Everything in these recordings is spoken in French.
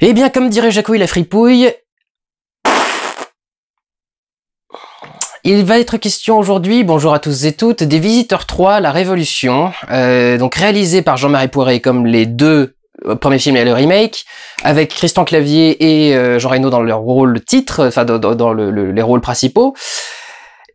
Eh bien, comme dirait Jacouille la fripouille, Il va être question aujourd'hui, bonjour à tous et toutes, des Visiteurs 3, La Révolution, euh, donc réalisé par Jean-Marie Poiret comme les deux euh, premiers films et le remake, avec Christian Clavier et euh, Jean Reynaud dans leur rôle titre, enfin dans, les rôles principaux,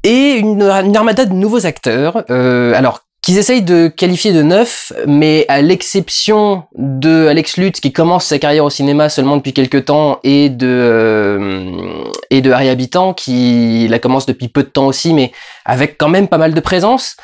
et une, armada de nouveaux acteurs. alors, qu'ils essayent de qualifier de neuf, mais à l'exception de Alex Lutz qui commence sa carrière au cinéma seulement depuis quelques temps et de euh, et de Harry Habitant qui la commence depuis peu de temps aussi, mais avec quand même pas mal de présence.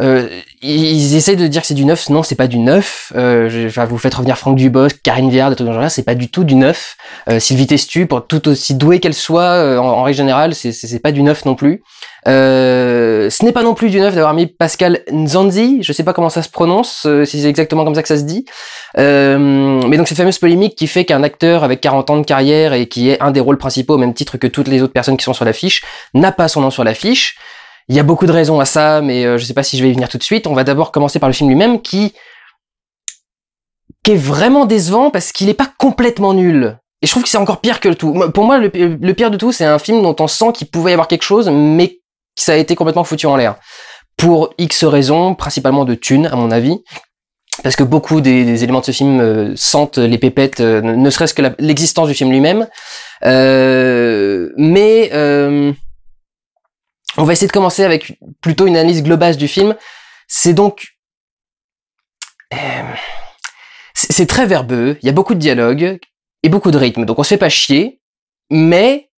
Euh, ils essaient de dire que c'est du neuf, non, c'est pas du neuf. Euh, vous faites revenir Franck Dubos, Karine Viard, des trucs genre c'est pas du tout du neuf. Euh, Sylvie Testu, pour tout aussi douée qu'elle soit, en, règle générale, c'est pas du neuf non plus. ce n'est pas non plus du neuf d'avoir mis Pascal Nzanzi, je sais pas comment ça se prononce, si c'est exactement comme ça que ça se dit. mais donc cette fameuse polémique qui fait qu'un acteur avec 40 ans de carrière et qui est un des rôles principaux au même titre que toutes les autres personnes qui sont sur l'affiche n'a pas son nom sur l'affiche. Il y a beaucoup de raisons à ça, mais euh, je ne sais pas si je vais y venir tout de suite. On va d'abord commencer par le film lui-même qui, qui est vraiment décevant parce qu'il n'est pas complètement nul. Et je trouve que c'est encore pire que le tout. Pour moi, le, pire de tout, c'est un film dont on sent qu'il pouvait y avoir quelque chose, mais que ça a été complètement foutu en l'air. Pour X raisons, principalement de thunes, à mon avis. Parce que beaucoup des, éléments de ce film euh, sentent les pépettes, euh, ne serait-ce que l'existence du film lui-même. Euh, mais on va essayer de commencer avec plutôt une analyse globale du film. C'est donc... Euh, c'est très verbeux, il y a beaucoup de dialogues et beaucoup de rythme, donc on se fait pas chier, mais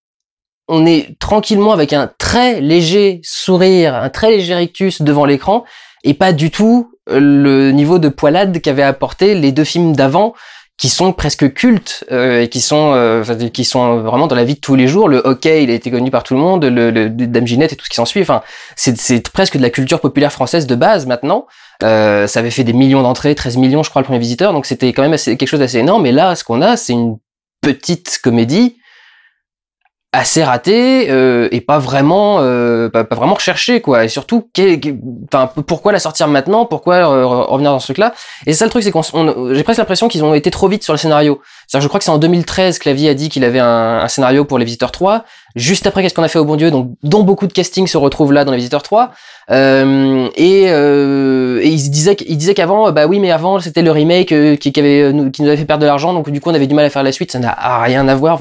on est tranquillement avec un très léger sourire, un très léger rictus devant l'écran, et pas du tout euh, le niveau de poilade qu'avaient apporté les deux films d'avant, qui sont presque cultes euh, et qui sont euh, qui sont vraiment dans la vie de tous les jours. Le hockey, il a été connu par tout le monde, le, le Dame Ginette et tout ce qui s'ensuit. Enfin, c'est presque de la culture populaire française de base maintenant. Euh, ça avait fait des millions d'entrées, 13 millions, je crois, le premier visiteur. Donc c'était quand même quelque chose d'assez énorme. Et là, ce qu'on a, c'est une petite comédie assez raté euh, et pas vraiment euh, pas, vraiment recherché quoi et surtout pourquoi la sortir maintenant pourquoi euh, revenir dans ce truc là et ça le truc c'est qu'on j'ai presque l'impression qu'ils ont été trop vite sur le scénario c'est-à-dire je crois que c'est en 2013 que vie a dit qu'il avait un, scénario pour les visiteurs 3 juste après qu'est-ce qu'on a fait au bon dieu donc dont beaucoup de casting se retrouvent là dans les visiteurs 3 et il disait disait qu'avant euh, bah oui mais avant c'était le remake euh, qui, avait euh, qui nous avait fait perdre de l'argent donc du coup on avait du mal à faire la suite ça n'a rien à voir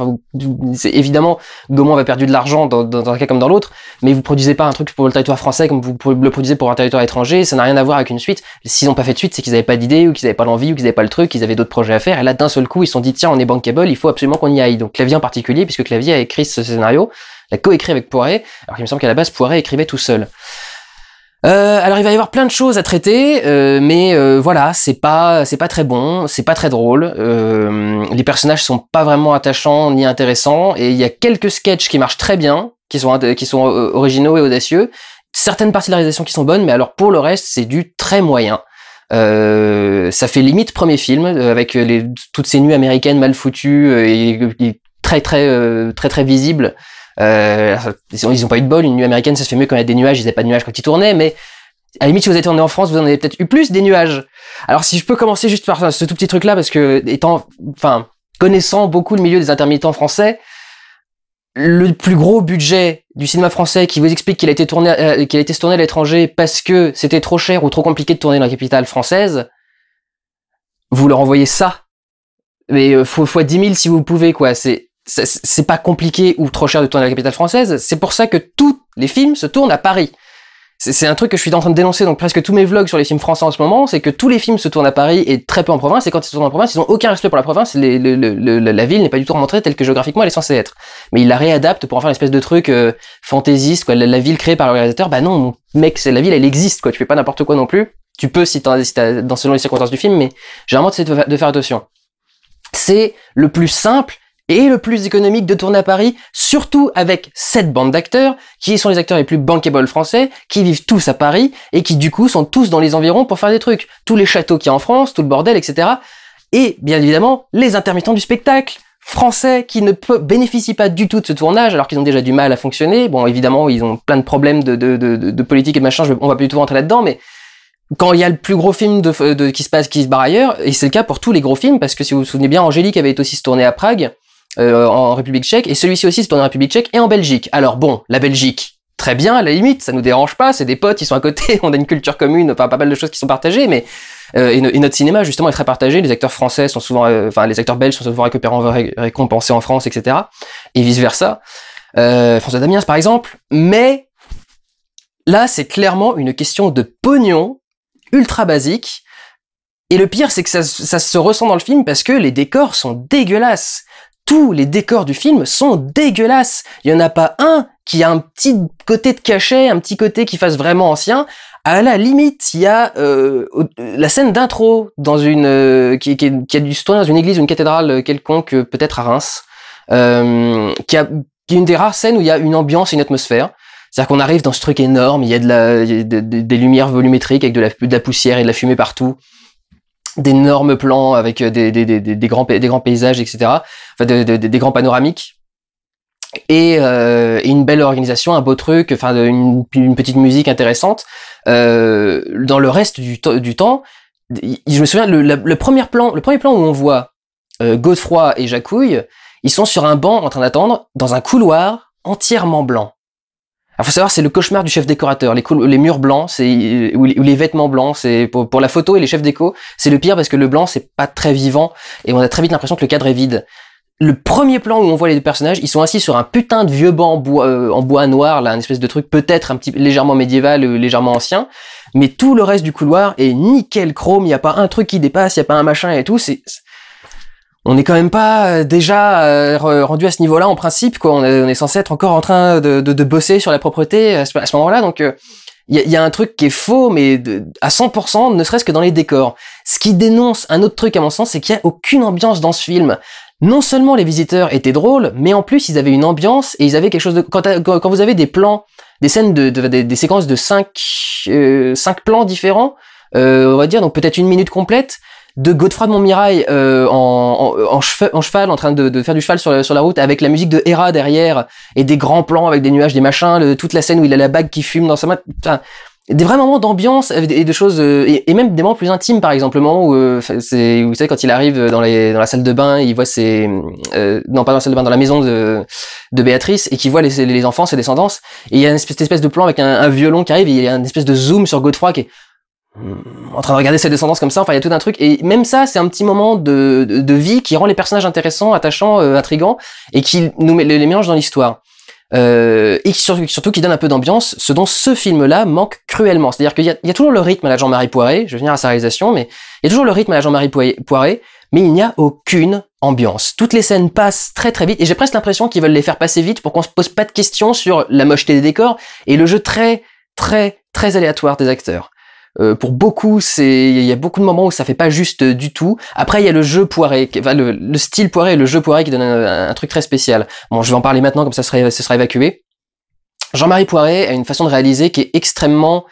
c'est évidemment Gaumont avait perdu de l'argent dans, un cas comme dans l'autre mais vous produisez pas un truc pour le territoire français comme vous le produisez pour un territoire étranger ça n'a rien à voir avec une suite s'ils n'ont pas fait de suite c'est qu'ils n'avaient pas d'idée ou qu'ils n'avaient pas l'envie ou qu'ils n'avaient pas le truc qu'ils avaient d'autres projets à faire et là d'un seul coup ils se sont dit tiens on est bankable il faut absolument qu'on y aille donc Clavier en particulier puisque Clavier a écrit ce scénario l'a coécrit avec Poiret, alors qu'il me semble qu'à la base Poiret écrivait tout seul euh, alors il va y avoir plein de choses à traiter, euh, mais euh, voilà, c'est pas c'est pas très bon, c'est pas très drôle. les personnages sont pas vraiment attachants ni intéressants, et il y a quelques sketchs qui marchent très bien, qui sont qui sont originaux et audacieux. Certaines parties de la réalisation qui sont bonnes, mais alors pour le reste, c'est du très moyen. ça fait limite premier film avec toutes ces nuits américaines mal foutues et, très très très très, très visibles. Euh, ils ont pas eu de bol, une nuit américaine, ça se fait mieux quand il y a des nuages, ils n'avaient pas de nuages quand ils tournaient, mais à la limite, si vous êtes tourné en France, vous en avez peut-être eu plus des nuages. Alors si je peux commencer juste par ce tout petit truc-là, parce que étant, enfin, connaissant beaucoup le milieu des intermittents français, le plus gros budget du cinéma français qui vous explique qu'il a été tourné, euh, qu'il a été tourné à l'étranger parce que c'était trop cher ou trop compliqué de tourner dans la capitale française, vous leur envoyez ça. Mais euh, fois, fois 10 000 si vous pouvez, quoi. C'est c'est pas compliqué ou trop cher de tourner à la capitale française. C'est pour ça que tous les films se tournent à Paris. C'est un truc que je suis en train de dénoncer, donc presque tous mes vlogs sur les films français en ce moment, c'est que tous les films se tournent à Paris et très peu en province, et quand ils se tournent en province, ils n'ont aucun respect pour la province, la ville n'est pas du tout remontrée telle que géographiquement elle est censée être. Mais ils la réadaptent pour en faire une espèce de truc euh, fantaisiste, quoi. La, ville créée par le réalisateur, bah non, mec, c'est la ville, elle existe, quoi, tu fais pas n'importe quoi non plus. Tu peux si tu si dans selon les circonstances du film, mais généralement vraiment de, de faire attention. C'est le plus simple et le plus économique de tourner à Paris, surtout avec cette bande d'acteurs, qui sont les acteurs les plus bankable français, qui vivent tous à Paris, et qui du coup sont tous dans les environs pour faire des trucs. Tous les châteaux qu'il y a en France, tout le bordel, etc. Et bien évidemment, les intermittents du spectacle français qui ne bénéficient pas du tout de ce tournage alors qu'ils ont déjà du mal à fonctionner. Bon, évidemment, ils ont plein de problèmes de, politique et de machin, on va pas du tout rentrer là-dedans, mais quand il y a le plus gros film de, qui se passe, qui se barre ailleurs, et c'est le cas pour tous les gros films, parce que si vous vous souvenez bien, Angélique avait aussi se tourner à Prague, euh, en République tchèque, et celui-ci aussi se tourne en République tchèque et en Belgique. Alors bon, la Belgique, très bien, à la limite, ça nous dérange pas, c'est des potes, ils sont à côté, on a une culture commune, enfin pas mal de choses qui sont partagées, mais euh, et, notre cinéma justement est très partagé. Les acteurs français sont souvent, euh, enfin les acteurs belges sont souvent récompensés en France, etc. Et vice versa. Euh, François Damiens par exemple, mais là c'est clairement une question de pognon ultra basique. Et le pire, c'est que ça, ça, se ressent dans le film parce que les décors sont dégueulasses tous les décors du film sont dégueulasses. Il y en a pas un qui a un petit côté de cachet, un petit côté qui fasse vraiment ancien. À la limite, il y a euh, la scène d'intro dans une euh, qui, a dû se dans une église, ou une cathédrale quelconque, euh, peut-être à Reims, qui, a, est une des rares scènes où il y a une ambiance, une atmosphère. C'est-à-dire qu'on arrive dans ce truc énorme, il y a, de des lumières volumétriques avec de la, poussière et de la fumée partout d'énormes plans avec des, des, des, grands, des grands paysages, etc. Enfin, des grands panoramiques. Euh, et, une belle organisation, un beau truc, enfin une, une, petite musique intéressante. Euh, dans le reste du, du temps, je me souviens le, le, premier plan, le premier plan où on voit euh, Godefroy et Jacouille, ils sont sur un banc en train d'attendre dans un couloir entièrement blanc. Ah, faut savoir, c'est le cauchemar du chef décorateur. Les, les murs blancs, c'est ou, les vêtements blancs, c'est pour, la photo et les chefs déco, c'est le pire parce que le blanc c'est pas très vivant et on a très vite l'impression que le cadre est vide. Le premier plan où on voit les deux personnages, ils sont assis sur un putain de vieux banc en bois, euh, noir, là, un espèce de truc peut-être un petit légèrement médiéval, euh, légèrement ancien, mais tout le reste du couloir est nickel chrome. Il n'y a pas un truc qui dépasse, il y a pas un machin et tout. C'est on n'est quand même pas euh, déjà euh, rendu à ce niveau-là en principe, quoi. On est, censé être encore en train de, bosser sur la propreté euh, à ce, moment-là, donc il y, y, a un truc qui est faux, mais à 100%, ne serait-ce que dans les décors. Ce qui dénonce un autre truc à mon sens, c'est qu'il y a aucune ambiance dans ce film. Non seulement les visiteurs étaient drôles, mais en plus ils avaient une ambiance et ils avaient quelque chose de... Quand, quand vous avez des plans, des scènes, des, séquences de 5 cinq, plans différents, on va dire, donc peut-être une minute complète, de Godefroy de Montmirail euh, en, en, cheval, en, train de, faire du cheval sur la, route, avec la musique de Hera derrière, et des grands plans avec des nuages, des machins, le, toute la scène où il a la bague qui fume dans sa main, des vrais moments d'ambiance euh, et de choses, euh, et, même des moments plus intimes, par exemple, où, c'est, vous savez, quand il arrive dans, les, dans la salle de bain, il voit ses, non pas dans la salle de bain, dans la maison de, de Béatrice, et qu'il voit les, enfants, ses descendants, et il y a une espèce, de plan avec un, violon qui arrive, et il y a une espèce de zoom sur Godefroy qui est en train de regarder ses descendance comme ça, enfin il y a tout un truc, et même ça c'est un petit moment de, vie qui rend les personnages intéressants, attachants, euh, intrigants, et qui nous met les, mélange dans l'histoire. Euh, et surtout, qui donne un peu d'ambiance, ce dont ce film-là manque cruellement. C'est-à-dire qu'il y, y, a toujours le rythme à la Jean-Marie Poiré, je vais venir à sa réalisation, mais il y a toujours le rythme à la Jean-Marie Poiré, mais il n'y a aucune ambiance. Toutes les scènes passent très très vite, et j'ai presque l'impression qu'ils veulent les faire passer vite pour qu'on se pose pas de questions sur la mocheté des décors et le jeu très très très aléatoire des acteurs. Euh, pour beaucoup, c'est il y a beaucoup de moments où ça fait pas juste du tout. Après, il y a le jeu poiré, le, style poiré le jeu poiré qui donne un, truc très spécial. Bon, je vais en parler maintenant, comme ça ce sera évacué. Jean-Marie Poiré a une façon de réaliser qui est extrêmement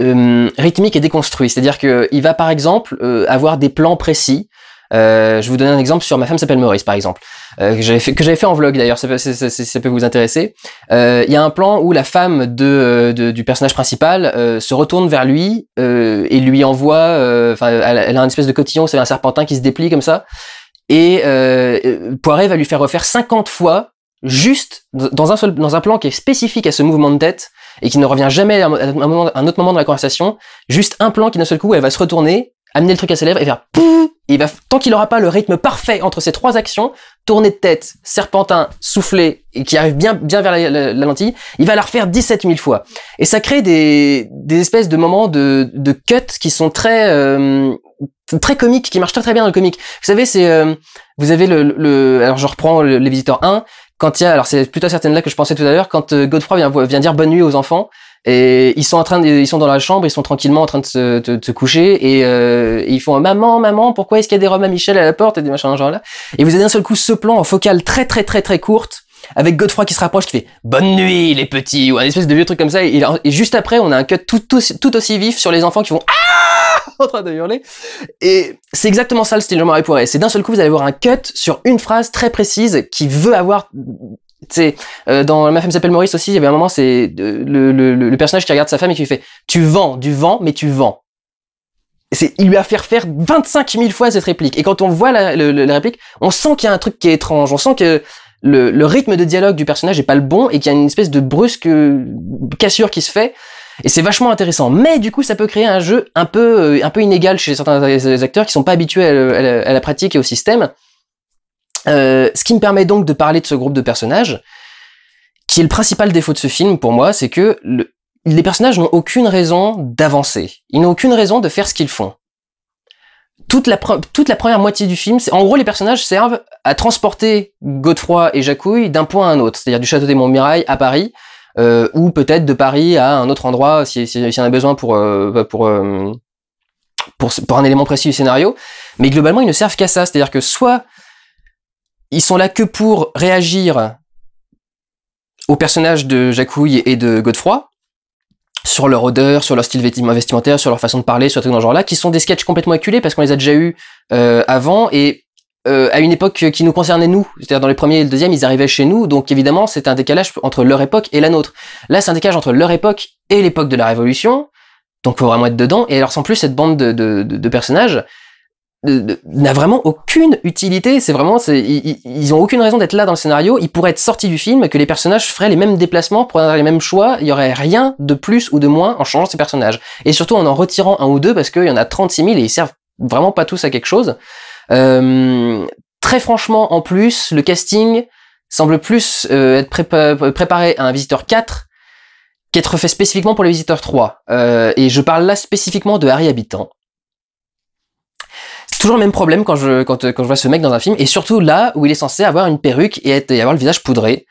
euh, rythmique et déconstruit. C'est-à-dire qu'il va par exemple euh, avoir des plans précis euh, je vous donne un exemple sur Ma femme s'appelle Maurice, par exemple, euh, que j'avais fait, fait, en vlog d'ailleurs, ça, ça, ça, peut vous intéresser. Euh, il y a un plan où la femme de, euh, de du personnage principal euh, se retourne vers lui et lui envoie, enfin, elle, a une espèce de cotillon, c'est un serpentin qui se déplie comme ça. Et Poiret va lui faire refaire 50 fois juste dans un seul, dans un plan qui est spécifique à ce mouvement de tête et qui ne revient jamais à un, autre moment de la conversation, juste un plan qui d'un seul coup elle va se retourner, amener le truc à ses lèvres et faire pouf il va, tant qu'il n'aura pas le rythme parfait entre ces trois actions, tourner de tête, serpentin, souffler, et qui arrive bien, bien vers la, lentille, il va la refaire 17 000 fois. Et ça crée des, des espèces de moments de, de cuts qui sont très, euh, très comiques, qui marchent très très bien dans le comique. Vous savez, c'est, euh, vous avez le, alors je reprends les visiteurs 1, quand il y a, alors c'est plutôt certaines là que je pensais tout à l'heure, quand euh, Godfrey vient dire bonne nuit aux enfants, et ils sont en train sont dans la chambre, ils sont tranquillement en train de se, coucher et, euh, ils font maman, maman, pourquoi est-ce qu'il y a des à Michel à la porte et des machins genre là. Et vous avez d'un seul coup ce plan en focale très très très très courte avec Godefroy qui se rapproche qui fait bonne nuit les petits ou un espèce de vieux truc comme ça et, juste après on a un cut tout, tout, aussi vif sur les enfants qui vont ah! en train de hurler et c'est exactement ça le style de marie Poiret c'est d'un seul coup vous allez voir un cut sur une phrase très précise qui veut avoir euh, dans ma femme s'appelle Maurice aussi il y avait un moment c'est euh, le, personnage qui regarde sa femme et qui lui fait tu vends du vent mais tu vends c'est il lui a fait faire 25 000 fois cette réplique et quand on voit la, réplique on sent qu'il y a un truc qui est étrange on sent que le, rythme de dialogue du personnage n'est pas le bon et qu'il y a une espèce de brusque cassure qui se fait et c'est vachement intéressant mais du coup ça peut créer un jeu un peu euh, un peu inégal chez certains acteurs qui sont pas habitués à la pratique et au système euh, ce qui me permet donc de parler de ce groupe de personnages, qui est le principal défaut de ce film pour moi, c'est que les personnages n'ont aucune raison d'avancer. Ils n'ont aucune raison de faire ce qu'ils font. Toute la, première moitié du film, en gros, les personnages servent à transporter Godefroy et Jacouille d'un point à un autre, c'est-à-dire du château des Montmirail à Paris, euh, ou peut-être de Paris à un autre endroit si, on a besoin pour, euh, bah, pour, pour, un élément précis du scénario. Mais globalement, ils ne servent qu'à ça, c'est-à-dire que soit ils sont là que pour réagir aux personnages de Jacouille et de Godefroy, sur leur odeur, sur leur style vestimentaire, sur leur façon de parler, sur tout dans ce genre-là, qui sont des sketchs complètement acculés parce qu'on les a déjà eus euh, avant et euh, à une époque qui nous concernait nous, c'est-à-dire dans les premiers et le deuxième, ils arrivaient chez nous, donc évidemment c'est un décalage entre leur époque et la nôtre. Là c'est un décalage entre leur époque et l'époque de la Révolution, donc faut vraiment être dedans. Et alors sans plus cette bande de, de, de personnages, n'a vraiment aucune utilité. C'est vraiment, ils, ils, ont aucune raison d'être là dans le scénario. Ils pourraient être sortis du film, que les personnages feraient les mêmes déplacements, prendraient les mêmes choix. Il y aurait rien de plus ou de moins en changeant ces personnages. Et surtout en en retirant un ou deux parce qu'il y en a 36 000 et ils servent vraiment pas tous à quelque chose. Euh, très franchement, en plus, le casting semble plus euh, être préparé à un visiteur 4 qu'être fait spécifiquement pour les visiteurs 3. Euh, et je parle là spécifiquement de Harry Habitant toujours le même problème quand je, quand, quand je vois ce mec dans un film, et surtout là où il est censé avoir une perruque et, être, avoir le visage poudré.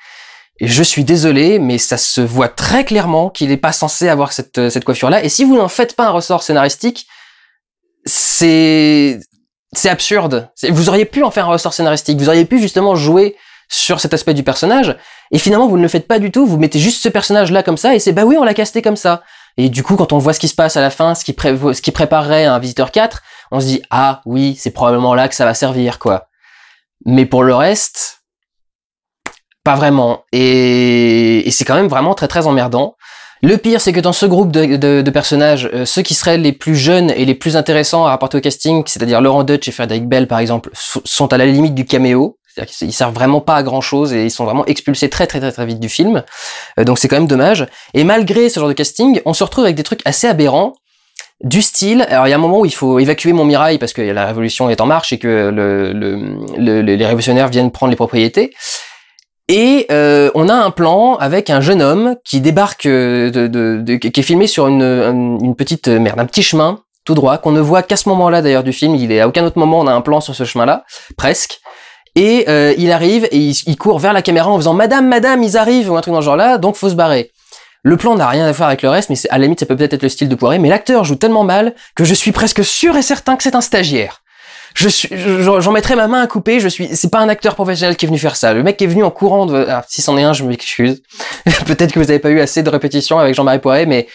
Et je suis désolé, mais ça se voit très clairement qu'il n'est pas censé avoir cette, cette coiffure-là. Et si vous n'en faites pas un ressort scénaristique, c'est c'est absurde. Vous auriez pu en faire un ressort scénaristique. Vous auriez pu justement jouer sur cet aspect du personnage. Et finalement, vous ne le faites pas du tout. Vous mettez juste ce personnage-là comme ça. Et c'est bah oui, on l'a casté comme ça. Et du coup, quand on voit ce qui se passe à la fin, ce qui, ce qui préparerait un visiteur 4, on se dit ah oui, c'est probablement là que ça va servir quoi. Mais pour le reste, pas vraiment. Et, c'est quand même vraiment très très emmerdant. Le pire, c'est que dans ce groupe de, personnages, euh, ceux qui seraient les plus jeunes et les plus intéressants à rapporter au casting, c'est-à-dire Laurent Dutch et Frédéric Bell par exemple, sont à la limite du caméo. C'est-à-dire qu'ils servent vraiment pas à grand chose et ils sont vraiment expulsés très très très très vite du film. Euh, donc c'est quand même dommage. Et malgré ce genre de casting, on se retrouve avec des trucs assez aberrants du style. Alors il y a un moment où il faut évacuer mon Montmirail parce que la révolution est en marche et que le, les révolutionnaires viennent prendre les propriétés. Et euh, on a un plan avec un jeune homme qui débarque, euh, de, qui est filmé sur une, petite euh, merde, un petit chemin tout droit qu'on ne voit qu'à ce moment-là d'ailleurs du film. Il est à aucun autre moment on a un plan sur ce chemin-là, presque. Et il arrive et il, court vers la caméra en faisant Madame, Madame, ils arrivent ou un truc dans ce genre-là, donc faut se barrer. Le plan n'a rien à voir avec le reste, mais à la limite, ça peut peut-être être le style de Poiré, mais l'acteur joue tellement mal que je suis presque sûr et certain que c'est un stagiaire. j'en mettrais ma main à couper, je suis, c'est pas un acteur professionnel qui est venu faire ça. Le mec est venu en courant de, ah, si c'en est un, je m'excuse. peut-être que vous avez pas eu assez de répétitions avec Jean-Marie Poiré, mais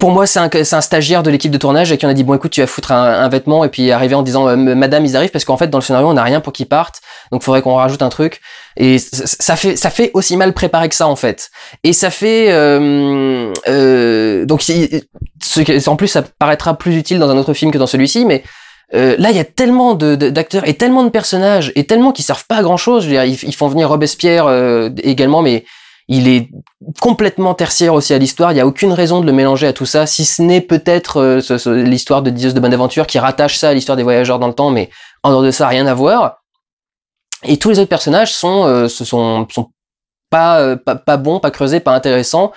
pour moi, c'est un, stagiaire de l'équipe de tournage et qui on a dit bon écoute, tu vas foutre un, vêtement et puis arriver en disant euh, madame, ils arrivent parce qu'en fait dans le scénario on n'a rien pour qu'ils partent, donc faudrait qu'on rajoute un truc. Et ça fait, ça fait aussi mal préparé que ça en fait. Et ça fait euh, euh, donc ce, en plus ça paraîtra plus utile dans un autre film que dans celui-ci, mais euh, là, il y a tellement d'acteurs de, d'acteurs et tellement de personnages et tellement qui servent pas à grand chose. Je veux dire, ils, font venir Robespierre euh, également, mais il est complètement tertiaire aussi à l'histoire. Il n'y a aucune raison de le mélanger à tout ça, si ce n'est peut-être euh, l'histoire de Dieuze de Bonne Aventure qui rattache ça à l'histoire des voyageurs dans le temps, mais en dehors de ça, rien à voir. Et tous les autres personnages sont, euh, sont, sont euh, pas, pas, bons, pas creusés, pas intéressants.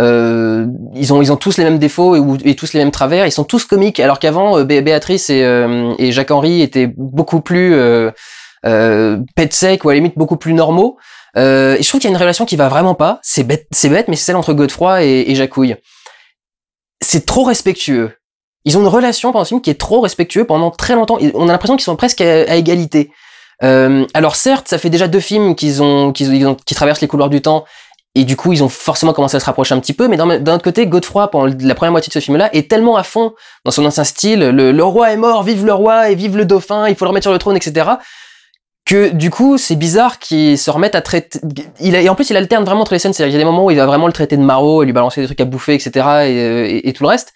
Euh, ils ont ils ont tous les mêmes défauts et, tous les mêmes travers. Ils sont tous comiques, alors qu'avant euh, Béatrice euh, et, Jacques Henry étaient beaucoup plus euh, pet sec ou à la limite beaucoup plus normaux. et je trouve qu'il y a une relation qui va vraiment pas. C'est bête, c'est bête, mais c'est celle entre Godefroy et, Jacouille. C'est trop respectueux. Ils ont une relation pendant ce film qui est trop respectueux pendant très longtemps. On a l'impression qu'ils sont presque à égalité. Euh, alors certes, ça fait déjà deux films qu'ils ont, qu'ils ont, qui traversent les couloirs du temps, et du coup, ils ont forcément commencé à se rapprocher un petit peu, mais d'un autre côté, Godefroy, pendant la première moitié de ce film-là, est tellement à fond dans son ancien style, le, roi est mort, vive le roi, et vive le dauphin, il faut le remettre sur le trône, etc., que du coup, c'est bizarre qu'il se remette à traiter... et en plus, il alterne vraiment entre les scènes, c'est-à-dire qu'il y a des moments où il va vraiment le traiter de maraud, lui balancer des trucs à bouffer, etc., euh, et tout le reste,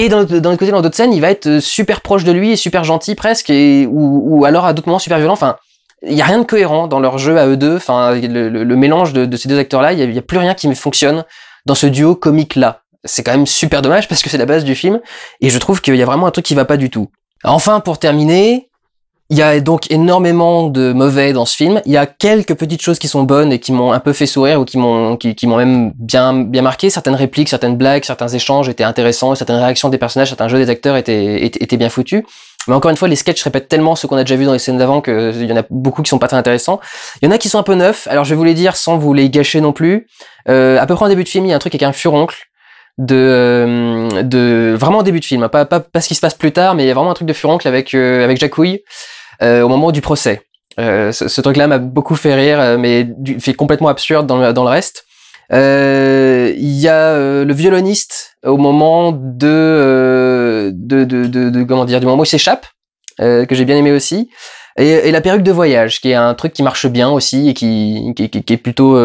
et d'un côté, dans d'autres scènes, il va être euh, super proche de lui et super gentil presque, ou, alors à d'autres moments super violent. Enfin, il y a rien de cohérent dans leur jeu à eux deux. Enfin, le, mélange de, ces deux acteurs-là, il n'y a plus rien qui fonctionne dans ce duo comique-là. C'est quand même super dommage parce que c'est la base du film, et je trouve qu'il y a vraiment un truc qui va pas du tout. Enfin, pour terminer, il y a donc énormément de mauvais dans ce film. Il y a quelques petites choses qui sont bonnes et qui m'ont un peu fait sourire ou qui m'ont qui, m'ont même bien bien marqué. Certaines répliques, certaines blagues, certains échanges étaient intéressants, certaines réactions des personnages, certains jeux des acteurs étaient étaient, bien foutus. Mais encore une fois, les sketchs répètent tellement ce qu'on a déjà vu dans les scènes d'avant que il y en a beaucoup qui sont pas très intéressants. Il y en a qui sont un peu neufs. Alors je vais vous les dire sans vous les gâcher non plus. Euh, à peu près en début de film, il y a un truc avec un furoncle de euh, de vraiment en début de film, hein. pas, pas ce qui se passe plus tard, mais il y a vraiment un truc de furoncle avec euh, avec Jacouille. Euh, au moment du procès. Euh, ce, ce truc-là m'a beaucoup fait rire, euh, mais du, fait complètement absurde dans le, dans le reste. Il y a le violoniste au moment de, de, de, de, comment dire du moment où il s'échappe, que j'ai bien aimé aussi. Et, et, la perruque de voyage, qui est un truc qui marche bien aussi et qui, qui, qui, est plutôt,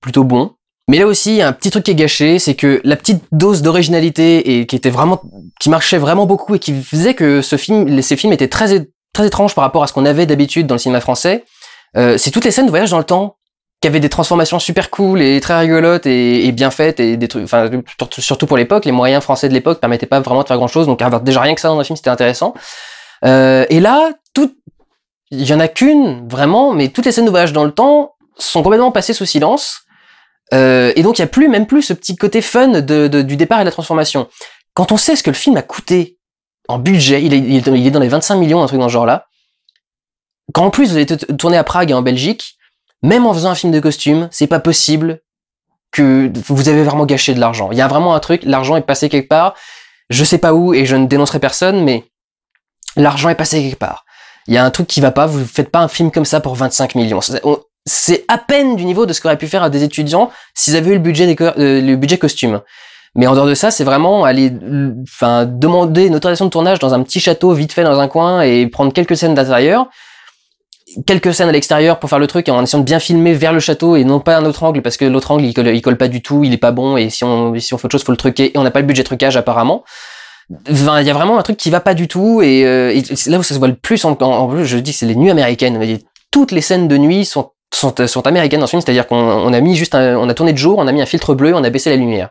plutôt bon. Mais là aussi, il y a un petit truc qui est gâché, c'est que la petite dose d'originalité et qui était vraiment, qui marchait vraiment beaucoup et qui faisait que ce film, ces films étaient très, étrange par rapport à ce qu'on avait d'habitude dans le cinéma français, euh, c'est toutes les scènes de voyage dans le temps qui avaient des transformations super cool et très rigolotes et, bien faites et des trucs, surtout pour l'époque, les moyens français de l'époque permettaient pas vraiment de faire grand chose, donc avoir déjà rien que ça dans un film c'était intéressant. Euh, et là, tout, il y en a qu'une vraiment, mais toutes les scènes de voyage dans le temps sont complètement passées sous silence. Euh, et donc il n'y a plus, même plus, ce petit côté fun du départ et de la transformation. Quand on sait ce que le film a coûté en budget, il est, dans les 25 millions, un truc dans ce genre-là. Quand en plus vous allez tourner à Prague et en Belgique, même en faisant un film de costume, c'est pas possible que vous avez vraiment gâché de l'argent. Il y a vraiment un truc, l'argent est passé quelque part, je sais pas où et je ne dénoncerai personne, mais l'argent est passé quelque part. Il y a un truc qui va pas, vous faites pas un film comme ça pour 25 millions. C'est à peine du niveau de ce qu'aurait pu faire à des étudiants s'ils avaient eu le budget, euh, le budget costume. Mais en dehors de ça, c'est vraiment aller, enfin, demander une autorisation de tournage dans un petit château vite fait dans un coin et prendre quelques scènes d'intérieur, quelques scènes à l'extérieur pour faire le truc et en essayant de bien filmer vers le château et non pas un autre angle parce que l'autre angle il colle, il colle pas du tout, il est pas bon et si on si on fait autre chose faut le truquer et on n'a pas le budget de trucage apparemment. Enfin, il y a vraiment un truc qui va pas du tout et, euh, là où ça se voit le plus en, en plus, je dis c'est les nuits américaines. toutes les scènes de nuit sont sont, sont américaines dans ce film, c'est-à-dire qu'on a mis juste, on a tourné de jour, on a mis un filtre bleu, on a baissé la lumière.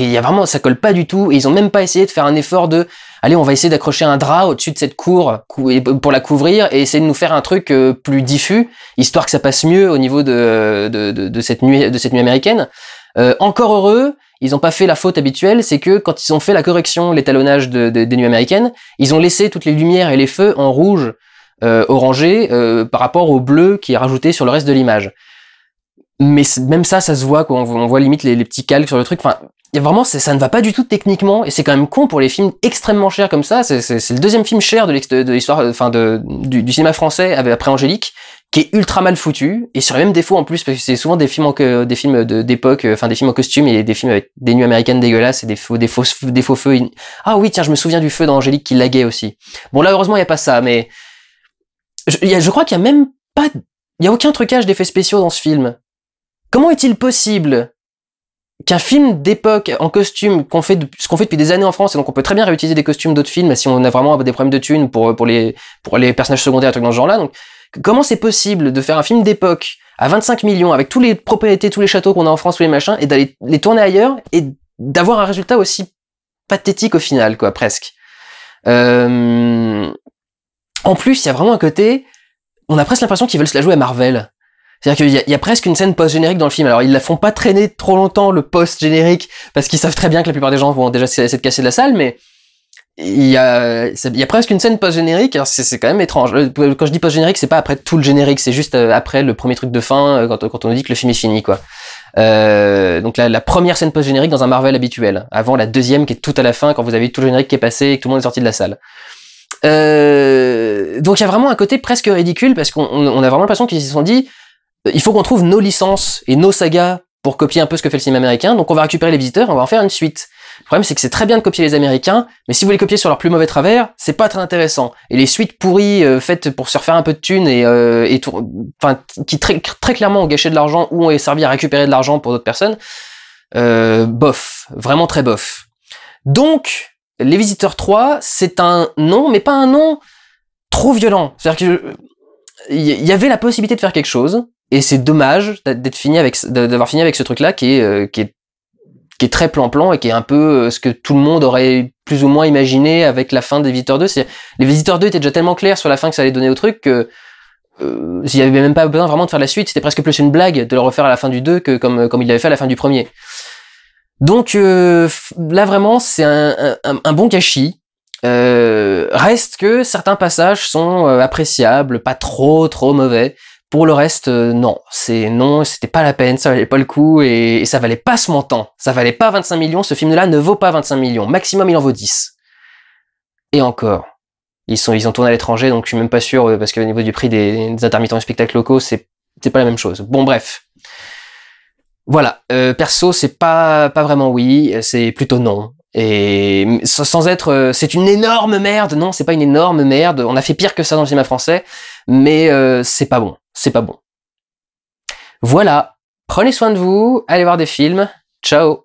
Et il y a vraiment, ça colle pas du tout. Et ils ont même pas essayé de faire un effort de, allez, on va essayer d'accrocher un drap au-dessus de cette cour pour la couvrir et essayer de nous faire un truc euh, plus diffus, histoire que ça passe mieux au niveau de, de, cette nuit, américaine. Euh, encore heureux, ils n'ont pas fait la faute habituelle, c'est que quand ils ont fait la correction, l'étalonnage des nuits américaines, ils ont laissé toutes les lumières et les feux en rouge euh, orangé par rapport au bleu qui est rajouté sur le reste de l'image mais même ça, ça se voit, quoi. On, voit limite les, les, petits calques sur le truc. Enfin, y a vraiment, ça ne va pas du tout techniquement, et c'est quand même con pour les films extrêmement chers comme ça. C'est le deuxième film cher de l'histoire, euh, enfin, de, du, du, cinéma français après Angélique, qui est ultra mal foutu, et sur les mêmes défauts en plus, parce que c'est souvent des films en, des films d'époque, euh, enfin, des films en costume, et des films avec des nuits américaines dégueulasses, et des faux, des faux, des faux feux. Ah oui, tiens, je me souviens du feu d'Angélique qui laguait aussi. Bon, là, heureusement, il n'y a pas ça, mais je, y a, je crois qu'il y a même pas, il y a aucun trucage d'effets spéciaux dans ce film. Comment est-il possible qu'un film d'époque en costume qu'on fait ce qu'on fait depuis des années en France et donc on peut très bien réutiliser des costumes d'autres films si on a vraiment des problèmes de thunes pour pour les pour les personnages secondaires trucs dans ce genre-là donc comment c'est possible de faire un film d'époque à 25 millions avec tous les propriétés tous les châteaux qu'on a en France tous les machins et d'aller les tourner ailleurs et d'avoir un résultat aussi pathétique au final quoi presque euh, en plus il y a vraiment un côté on a presque l'impression qu'ils veulent se la jouer à Marvel c'est-à-dire qu'il y, a presque une scène post-générique dans le film. Alors, ils la font pas traîner trop longtemps, le post-générique, parce qu'ils savent très bien que la plupart des gens vont déjà essayer de casser de la salle, mais il y a, presque une scène post-générique. Alors, c'est quand même étrange. Euh, quand je dis post-générique, c'est pas après tout le générique, c'est juste euh, après le premier truc de fin, euh, quand, on nous dit que le film est fini, quoi. Euh, donc la, la, première scène post-générique dans un Marvel habituel, avant la deuxième qui est tout à la fin quand vous avez tout le générique qui est passé et que tout le monde est sorti de la salle. Euh, donc il y a vraiment un côté presque ridicule parce qu'on a vraiment l'impression qu'ils se sont dit il faut qu'on trouve nos licences et nos sagas pour copier un peu ce que fait le cinéma américain. Donc on va récupérer les visiteurs, on va en faire une suite. Le problème, c'est que c'est très bien de copier les Américains, mais si vous les copiez sur leur plus mauvais travers, c'est pas très intéressant. Et les suites pourries euh, faites pour se refaire un peu de thunes et, euh, et enfin, qui très, très clairement ont gâché de l'argent ou ont servi à récupérer de l'argent pour d'autres personnes, euh, bof, vraiment très bof. Donc, les visiteurs 3, c'est un nom, mais pas un nom trop violent. C'est-à-dire que il y avait la possibilité de faire quelque chose, et c'est dommage d'être fini avec, d'avoir fini avec ce truc-là qui est, euh, qui est, qui est très plan-plan et qui est un peu euh, ce que tout le monde aurait plus ou moins imaginé avec la fin des Visiteurs 2. Les Visiteurs 2 étaient déjà tellement clairs sur la fin que ça allait donner au truc qu'il euh, n'y avait même pas besoin vraiment de faire la suite, c'était presque plus une blague de le refaire à la fin du 2 que comme, comme il l'avait fait à la fin du premier. Donc là vraiment c'est un, un, bon gâchis. reste que certains passages sont appréciables, pas trop trop mauvais. Pour le reste, euh, non, c'est non, c'était pas la peine, ça valait pas le coup et, ça valait pas ce montant. Ça valait pas 25 millions, ce film-là ne vaut pas 25 millions. Maximum, il en vaut 10. Et encore. Ils, sont, ils ont tourné à l'étranger, donc je suis même pas sûr, euh, parce qu'au niveau du prix des, intermittents et spectacle locaux, c'est pas la même chose. Bon, bref. Voilà. Euh, perso, c'est pas, pas vraiment oui, c'est plutôt non. Et sans être, c'est une énorme merde. Non, c'est pas une énorme merde. On a fait pire que ça dans le cinéma français, mais c'est pas bon c'est pas bon. Voilà, prenez soin de vous, allez voir des films, ciao